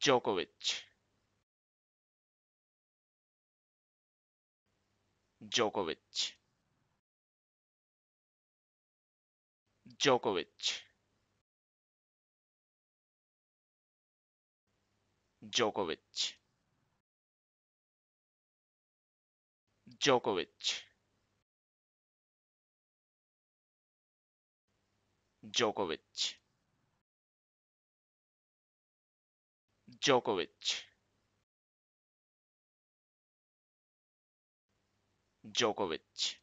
Djokovic. Djokovic. Djokovic. Djokovic. Djokovic. Djokovic. Djokovic. Djokovic.